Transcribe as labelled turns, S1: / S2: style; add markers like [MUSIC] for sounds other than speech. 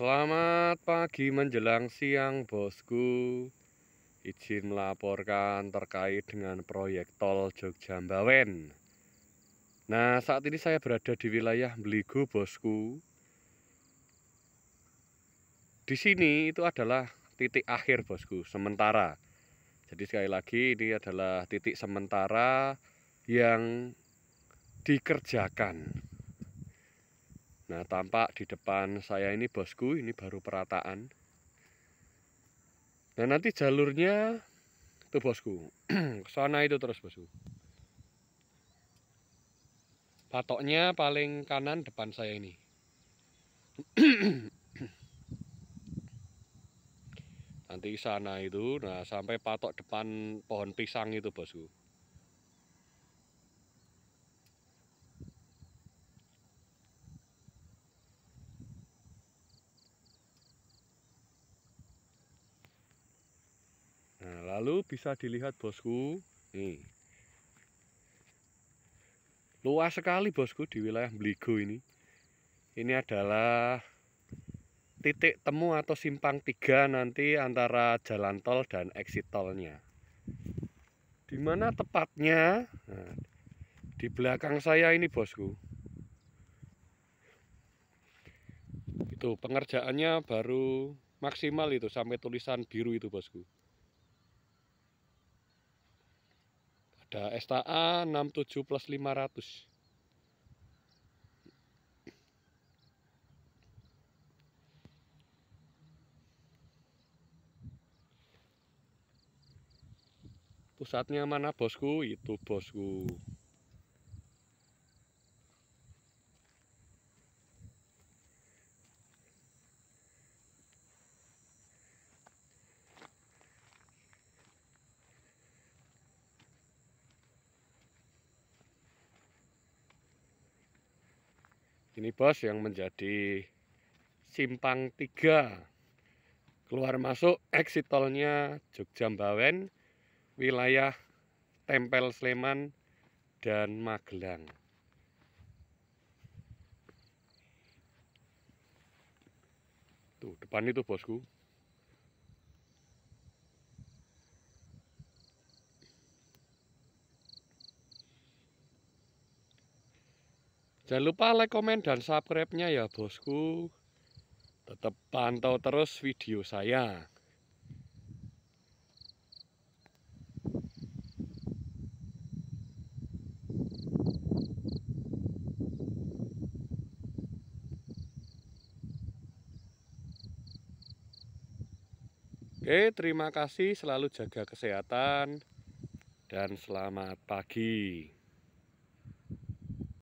S1: Selamat pagi menjelang siang bosku Izin melaporkan terkait dengan proyek tol Jogja Mbawen Nah saat ini saya berada di wilayah Beligo bosku Di sini itu adalah titik akhir bosku sementara Jadi sekali lagi ini adalah titik sementara yang dikerjakan Nah, tampak di depan saya ini bosku, ini baru perataan. Nah, nanti jalurnya itu bosku. [CLEARS THROAT] sana itu terus bosku. Patoknya paling kanan depan saya ini. [CLEARS THROAT] nanti sana itu, nah sampai patok depan pohon pisang itu bosku. Lalu bisa dilihat bosku, hmm. Luas sekali bosku di wilayah Bligo ini. Ini adalah titik temu atau simpang tiga nanti antara jalan tol dan exit tolnya. Di mana tepatnya? Nah, di belakang saya ini bosku. Itu pengerjaannya baru maksimal itu sampai tulisan biru itu bosku. ada STA 67 plus 500 pusatnya mana bosku itu bosku ini bos yang menjadi simpang tiga keluar masuk exit tolnya Jogja Mbawen wilayah Tempel Sleman dan Magelang tuh depan itu bosku Jangan lupa like, komen, dan subscribe-nya ya bosku. Tetap pantau terus video saya. Oke, terima kasih. Selalu jaga kesehatan dan selamat pagi.